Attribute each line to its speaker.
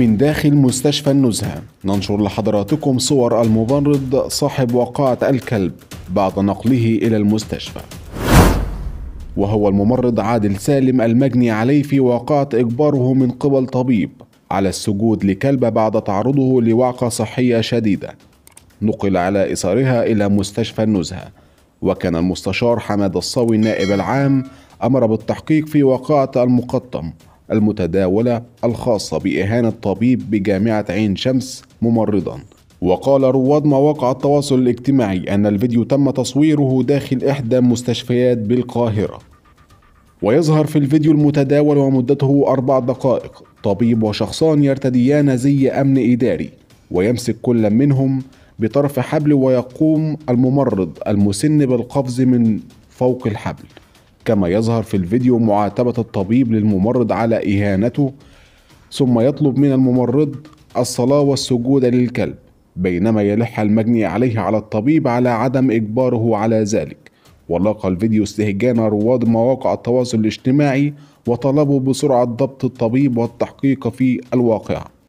Speaker 1: من داخل مستشفى النزهة ننشر لحضراتكم صور الممرض صاحب وقاعة الكلب بعد نقله إلى المستشفى وهو الممرض عادل سالم المجني عليه في وقاعة إجباره من قبل طبيب على السجود لكلب بعد تعرضه لوعقة صحية شديدة نقل على إثارها إلى مستشفى النزهة وكان المستشار حماد الصاوي النائب العام أمر بالتحقيق في وقاعة المقطم المتداولة الخاصة بإهانة طبيب بجامعة عين شمس ممرضا وقال رواد مواقع التواصل الاجتماعي أن الفيديو تم تصويره داخل إحدى مستشفيات بالقاهرة ويظهر في الفيديو المتداول ومدته أربع دقائق طبيب وشخصان يرتديان زي أمن إداري ويمسك كل منهم بطرف حبل ويقوم الممرض المسن بالقفز من فوق الحبل كما يظهر في الفيديو معاتبة الطبيب للممرض على إهانته ثم يطلب من الممرض الصلاة والسجود للكلب بينما يلح المجني عليه على الطبيب على عدم إجباره على ذلك ولاقى الفيديو استهجان رواد مواقع التواصل الاجتماعي وطلبوا بسرعة ضبط الطبيب والتحقيق في الواقعة